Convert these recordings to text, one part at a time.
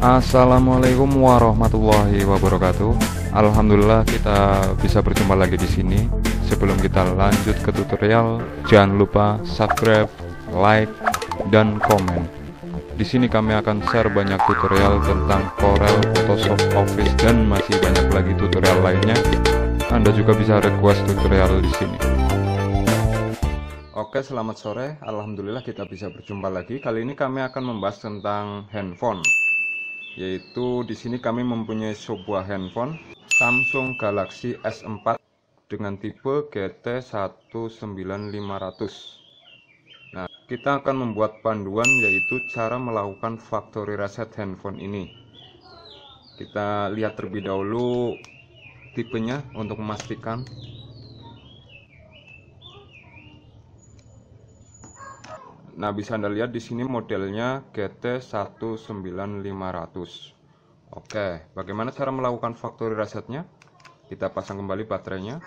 Assalamualaikum warahmatullahi wabarakatuh. Alhamdulillah kita bisa berjumpa lagi di sini. Sebelum kita lanjut ke tutorial, jangan lupa subscribe, like, dan komen. Di sini kami akan share banyak tutorial tentang Corel, Photoshop, Office dan masih banyak lagi tutorial lainnya. Anda juga bisa request tutorial di sini. Oke, selamat sore. Alhamdulillah kita bisa berjumpa lagi. Kali ini kami akan membahas tentang handphone yaitu di sini kami mempunyai sebuah handphone Samsung Galaxy S4 dengan tipe GT19500 nah kita akan membuat panduan yaitu cara melakukan factory reset handphone ini kita lihat terlebih dahulu tipenya untuk memastikan Nah, bisa Anda lihat di sini modelnya GT19500. Oke, bagaimana cara melakukan factory resetnya? Kita pasang kembali baterainya.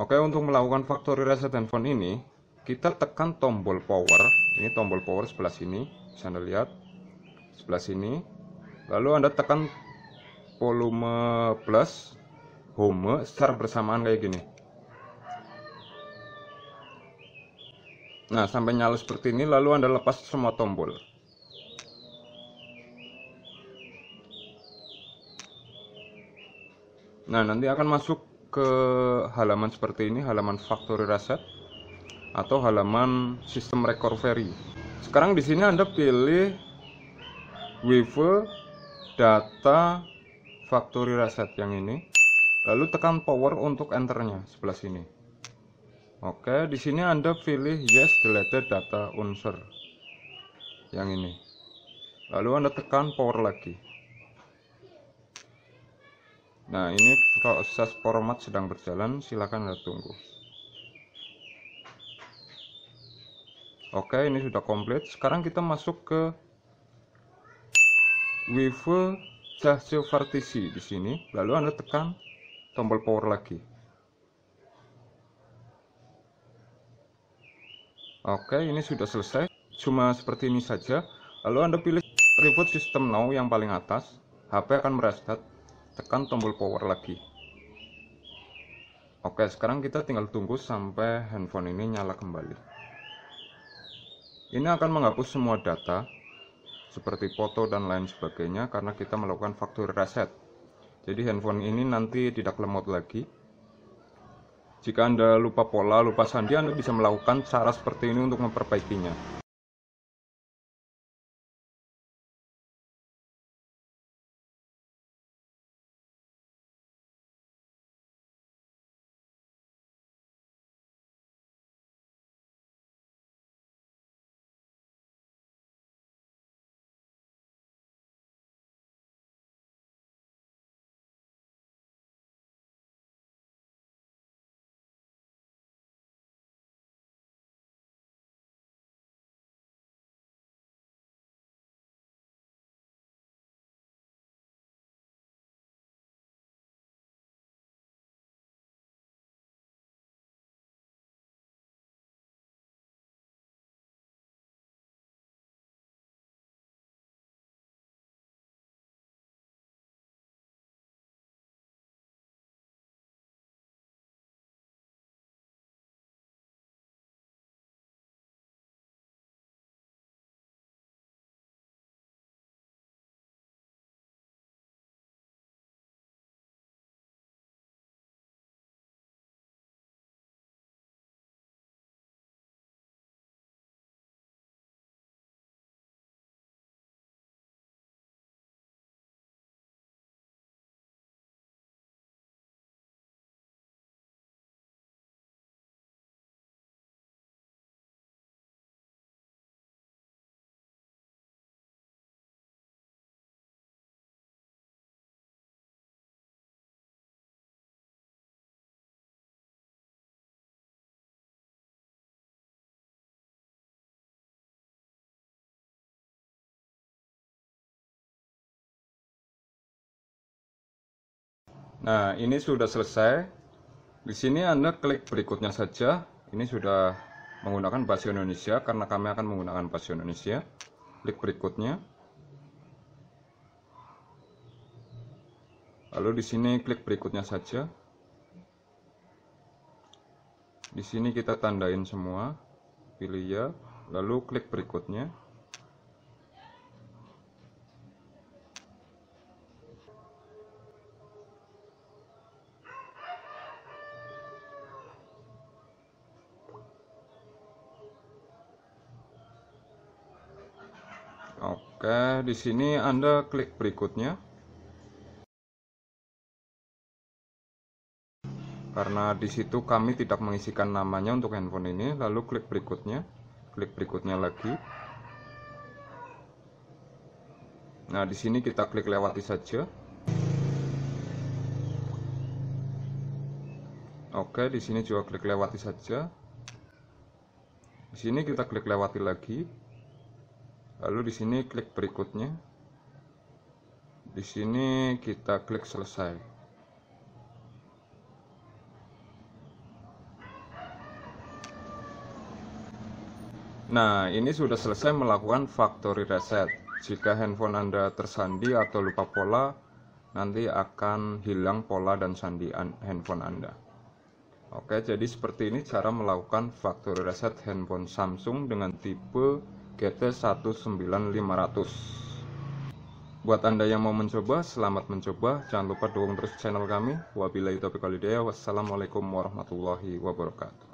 Oke, untuk melakukan factory reset handphone ini, kita tekan tombol power. Ini tombol power sebelah sini, bisa Anda lihat. Sebelah sini. Lalu Anda tekan volume plus, home secara bersamaan kayak gini. Nah, sampai nyala seperti ini lalu Anda lepas semua tombol. Nah, nanti akan masuk ke halaman seperti ini, halaman factory reset atau halaman sistem recovery. Sekarang di sini Anda pilih Weaver data factory reset yang ini lalu tekan power untuk enternya sebelah sini Oke, di sini Anda pilih yes deleted data unsur. Yang ini. Lalu Anda tekan power lagi. Nah, ini proses format sedang berjalan, silakan Anda tunggu. Oke, ini sudah komplit. Sekarang kita masuk ke Weaver Jasio Vertici di sini, lalu Anda tekan tombol power lagi. Oke, ini sudah selesai. Cuma seperti ini saja. Lalu Anda pilih reboot system now yang paling atas. HP akan merestart. Tekan tombol power lagi. Oke, sekarang kita tinggal tunggu sampai handphone ini nyala kembali. Ini akan menghapus semua data seperti foto dan lain sebagainya karena kita melakukan factory reset. Jadi handphone ini nanti tidak lemot lagi. Jika Anda lupa pola, lupa sandi, Anda bisa melakukan cara seperti ini untuk memperbaikinya. Nah, ini sudah selesai. Di sini Anda klik berikutnya saja. Ini sudah menggunakan bahasa Indonesia karena kami akan menggunakan bahasa Indonesia. Klik berikutnya. Lalu di sini klik berikutnya saja. Di sini kita tandain semua, pilih ya, lalu klik berikutnya. Oke, di sini Anda klik berikutnya. Karena di situ kami tidak mengisikan namanya untuk handphone ini, lalu klik berikutnya. Klik berikutnya lagi. Nah, di sini kita klik lewati saja. Oke, di sini juga klik lewati saja. Di sini kita klik lewati lagi lalu di sini klik berikutnya di sini kita klik selesai nah ini sudah selesai melakukan factory reset jika handphone anda tersandi atau lupa pola nanti akan hilang pola dan sandi handphone anda oke jadi seperti ini cara melakukan factory reset handphone Samsung dengan tipe GT19500 buat anda yang mau mencoba selamat mencoba jangan lupa dukung terus channel kami wabillahi taufiq wassalamualaikum warahmatullahi wabarakatuh